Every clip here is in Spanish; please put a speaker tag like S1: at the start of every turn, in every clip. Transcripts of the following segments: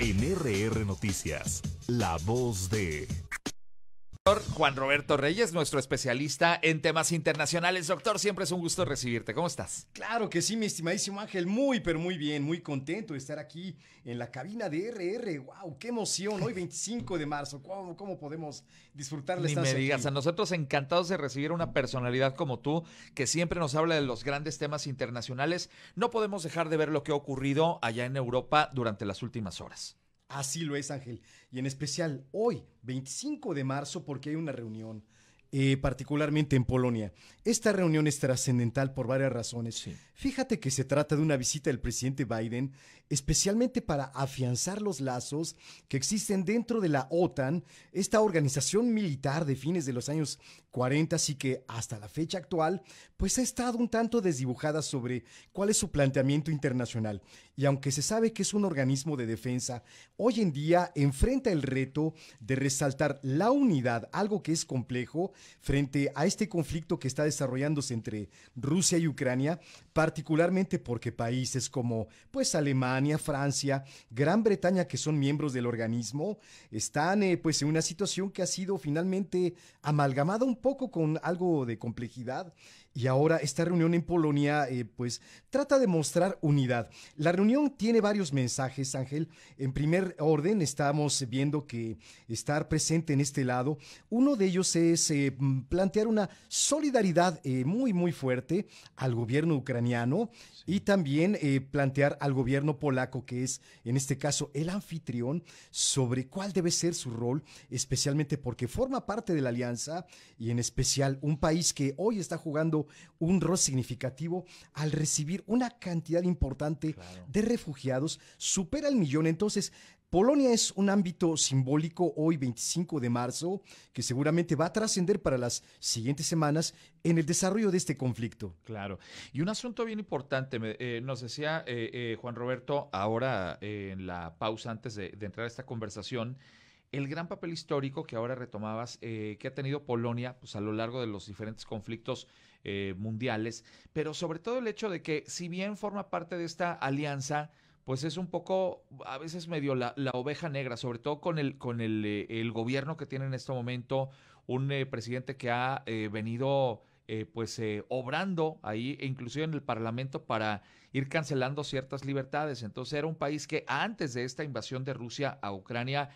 S1: NRR Noticias, la voz de...
S2: Juan Roberto Reyes, nuestro especialista en temas internacionales. Doctor, siempre es un gusto recibirte. ¿Cómo estás?
S1: Claro que sí, mi estimadísimo Ángel. Muy, pero muy bien. Muy contento de estar aquí en la cabina de RR. ¡Wow! ¡Qué emoción! Hoy 25 de marzo. ¿Cómo, podemos disfrutar la Ni me digas,
S2: a nosotros encantados de recibir una personalidad como tú, que siempre nos habla de los grandes temas internacionales. No podemos dejar de ver lo que ha ocurrido allá en Europa durante las
S1: últimas horas. Así lo es, Ángel. Y en especial hoy, 25 de marzo, porque hay una reunión eh, particularmente en Polonia. Esta reunión es trascendental por varias razones. Fíjate que se trata de una visita del presidente Biden, especialmente para afianzar los lazos que existen dentro de la OTAN, esta organización militar de fines de los años 40, así que hasta la fecha actual, pues ha estado un tanto desdibujada sobre cuál es su planteamiento internacional. Y aunque se sabe que es un organismo de defensa, hoy en día enfrenta el reto de resaltar la unidad, algo que es complejo, frente a este conflicto que está desarrollándose entre Rusia y Ucrania, particularmente porque países como pues Alemania, Francia, Gran Bretaña, que son miembros del organismo, están eh, pues en una situación que ha sido finalmente amalgamada un poco con algo de complejidad y ahora esta reunión en Polonia eh, pues trata de mostrar unidad. La reunión tiene varios mensajes, Ángel. En primer orden estamos viendo que estar presente en este lado, uno de ellos es eh, plantear una solidaridad eh, muy, muy fuerte al gobierno ucraniano y también plantear al gobierno polaco, que es en este caso el anfitrión, sobre cuál debe ser su rol, especialmente porque forma parte de la alianza y en especial un país que hoy está jugando un rol significativo al recibir una cantidad importante de refugiados, supera el millón. Entonces, Polonia es un ámbito simbólico hoy 25 de marzo que seguramente va a trascender para las siguientes semanas en el desarrollo de este conflicto. Claro.
S2: Y un asunto bien importante, eh, nos decía eh, eh, Juan Roberto ahora en la pausa antes de, de entrar a esta conversación, el gran papel histórico que ahora retomabas, eh, que ha tenido Polonia pues, a lo largo de los diferentes conflictos eh, mundiales, pero sobre todo el hecho de que si bien forma parte de esta alianza, pues es un poco, a veces medio la, la oveja negra, sobre todo con el, con el, eh, el gobierno que tiene en este momento, un presidente que ha venido pues obrando ahí, e inclusive en el Parlamento, para ir cancelando ciertas libertades. Entonces era un país que antes de esta invasión de Rusia a Ucrania,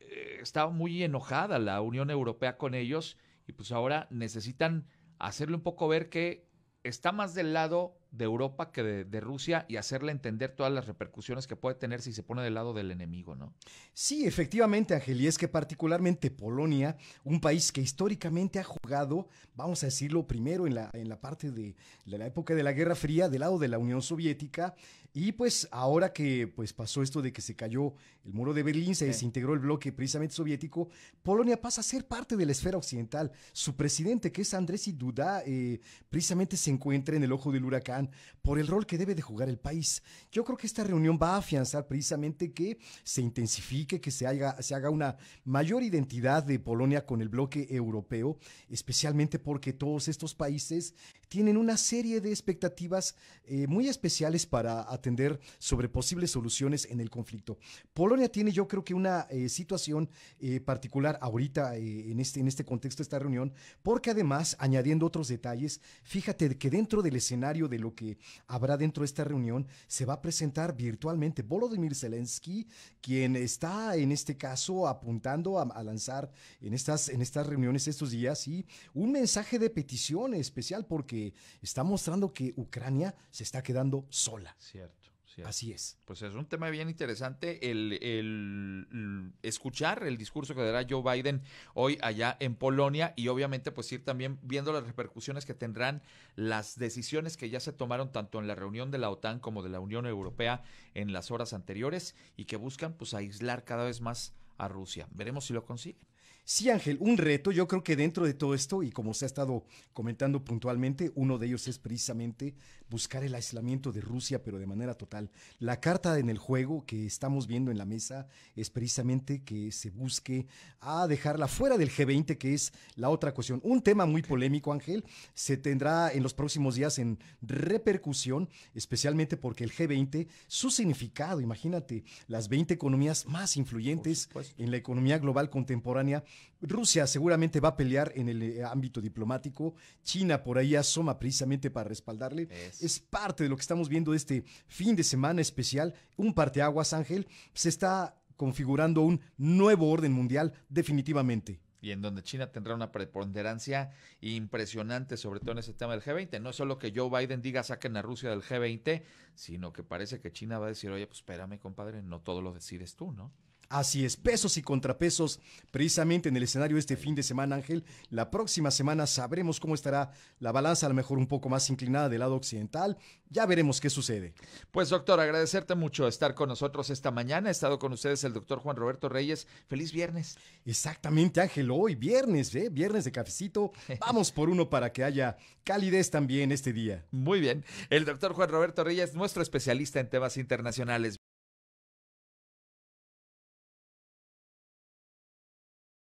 S2: eh, estaba muy enojada la Unión Europea con ellos y pues ahora necesitan hacerle un poco ver que está más del lado de Europa que de, Rusia y hacerle entender todas las repercusiones que puede tener si se pone del lado del enemigo, ¿no?
S1: Sí, efectivamente, Ángel, y es que particularmente Polonia, un país que históricamente ha jugado, vamos a decirlo primero, en la, en la parte de, la época de la Guerra Fría, del lado de la Unión Soviética, y pues ahora que pues, pasó esto de que se cayó el muro de Berlín, se desintegró el bloque precisamente soviético, Polonia pasa a ser parte de la esfera occidental. Su presidente, que es Andrés Duda, eh, precisamente se encuentra en el ojo del huracán por el rol que debe de jugar el país. Yo creo que esta reunión va a afianzar precisamente que se intensifique, que se haga, se haga una mayor identidad de Polonia con el bloque europeo, especialmente porque todos estos países tienen una serie de expectativas eh, muy especiales para atender sobre posibles soluciones en el conflicto. Polonia tiene yo creo que una eh, situación eh, particular ahorita en, este, en este contexto de esta reunión, porque además, añadiendo otros detalles, fíjate que dentro del escenario de lo que habrá dentro de esta reunión, se va a presentar virtualmente Volodymyr Zelensky, quien está en este caso apuntando a, lanzar en estas, en estas reuniones estos días y un mensaje de petición especial porque está mostrando que Ucrania se está quedando sola. Cierto.
S2: Así es. Pues es un tema bien interesante el, escuchar el discurso que dará Joe Biden hoy allá en Polonia y obviamente pues ir también viendo las repercusiones que tendrán las decisiones que ya se tomaron tanto en la reunión de la OTAN como de la Unión Europea en las horas anteriores y que buscan pues aislar cada vez más a Rusia. Veremos si lo consigue.
S1: Sí, Ángel, un reto, yo creo que dentro de todo esto, y como se ha estado comentando puntualmente, uno de ellos es precisamente buscar el aislamiento de Rusia, pero de manera total. La carta en el juego que estamos viendo en la mesa es precisamente que se busque a dejarla fuera del G20, que es la otra cuestión. Un tema muy polémico, Ángel, se tendrá en los próximos días en repercusión, especialmente porque el G20, su significado, imagínate, las 20 economías más influyentes en la economía global contemporánea, Rusia seguramente va a pelear en el eh, ámbito diplomático. China por ahí asoma precisamente para respaldarle. Es, parte de lo que estamos viendo este fin de semana especial. Un parteaguas, Ángel. Se está configurando un nuevo orden mundial definitivamente
S2: y en donde China tendrá una preponderancia impresionante, sobre todo en ese tema del G20. No es solo que Joe Biden diga saquen a Rusia del G20, sino que parece que China va a decir, oye, pues espérame, compadre, no todo lo decides tú, ¿no?
S1: Así es, pesos y contrapesos precisamente en el escenario este fin de semana, Ángel. La próxima semana sabremos cómo estará la balanza, a lo mejor un poco más inclinada del lado occidental. Ya veremos qué sucede.
S2: Pues doctor, agradecerte mucho estar con nosotros esta mañana. Ha
S1: estado con ustedes el doctor Juan Roberto Reyes. Feliz viernes. Exactamente, Ángel. Hoy viernes, ¿eh? Viernes de cafecito. Vamos por uno para que haya calidez también este día. Muy
S2: bien. El doctor Juan Roberto Reyes, nuestro especialista en temas internacionales.